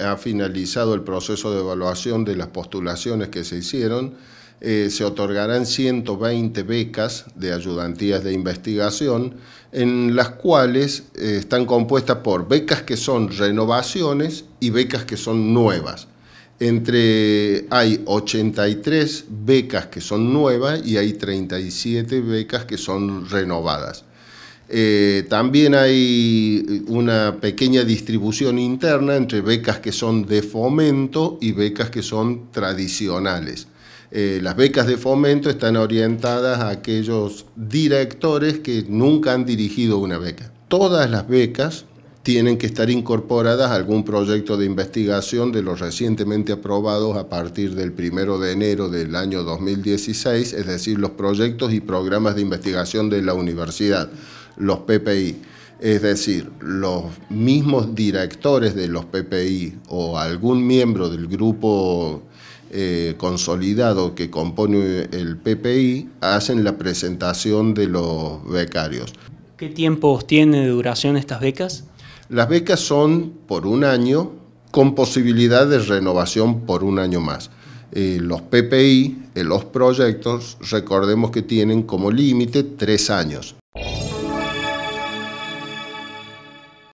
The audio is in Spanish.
ha finalizado el proceso de evaluación de las postulaciones que se hicieron. Eh, se otorgarán 120 becas de ayudantías de investigación, en las cuales eh, están compuestas por becas que son renovaciones y becas que son nuevas. Entre hay 83 becas que son nuevas y hay 37 becas que son renovadas. Eh, también hay una pequeña distribución interna entre becas que son de fomento y becas que son tradicionales. Eh, las becas de fomento están orientadas a aquellos directores que nunca han dirigido una beca. Todas las becas tienen que estar incorporadas a algún proyecto de investigación de los recientemente aprobados a partir del 1 de enero del año 2016, es decir, los proyectos y programas de investigación de la universidad los PPI. Es decir, los mismos directores de los PPI o algún miembro del grupo eh, consolidado que compone el PPI hacen la presentación de los becarios. ¿Qué tiempo tiene de duración estas becas? Las becas son por un año con posibilidad de renovación por un año más. Eh, los PPI, eh, los proyectos, recordemos que tienen como límite tres años.